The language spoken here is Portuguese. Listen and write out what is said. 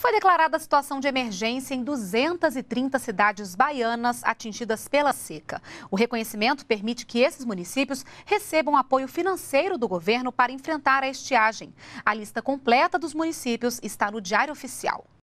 Foi declarada a situação de emergência em 230 cidades baianas atingidas pela seca. O reconhecimento permite que esses municípios recebam apoio financeiro do governo para enfrentar a estiagem. A lista completa dos municípios está no Diário Oficial.